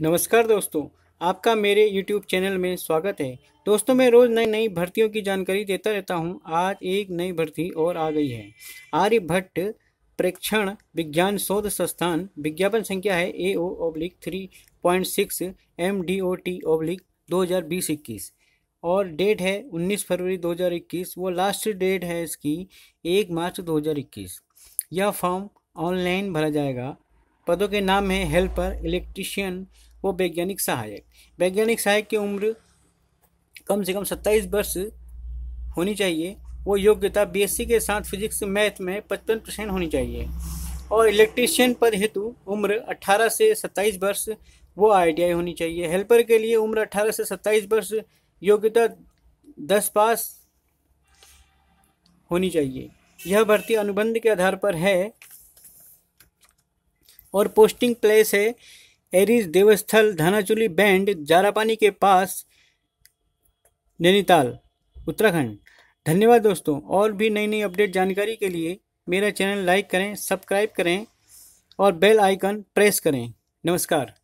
नमस्कार दोस्तों आपका मेरे YouTube चैनल में स्वागत है दोस्तों मैं रोज़ नई नई भर्तियों की जानकारी देता रहता हूं आज एक नई भर्ती और आ गई है आर्यभट्ट प्रेक्षण विज्ञान शोध संस्थान विज्ञापन संख्या है A O oblique three point six M D O T oblique दो हज़ार बीस इक्कीस और डेट है उन्नीस फरवरी दो हज़ार इक्कीस वो लास्ट डेट है इसकी एक मार्च दो हज़ार इक्कीस यह फॉर्म ऑनलाइन भरा जाएगा पदों के नाम हैं हेल्पर इलेक्ट्रिशियन व वैज्ञानिक सहायक वैज्ञानिक सहायक की उम्र कम से कम सत्ताईस वर्ष होनी चाहिए वो योग्यता बीएससी के साथ फिजिक्स मैथ में पचपन परसेंट होनी चाहिए और इलेक्ट्रिशियन पद हेतु उम्र 18 से 27 वर्ष वो आईटीआई होनी चाहिए हेल्पर के लिए उम्र 18 से 27 वर्ष योग्यता 10 पास होनी चाहिए यह भर्ती अनुबंध के आधार पर है और पोस्टिंग प्लेस है एरिज देवस्थल धनाचुली बैंड जारापानी के पास नैनीताल उत्तराखंड धन्यवाद दोस्तों और भी नई नई अपडेट जानकारी के लिए मेरा चैनल लाइक करें सब्सक्राइब करें और बेल आइकन प्रेस करें नमस्कार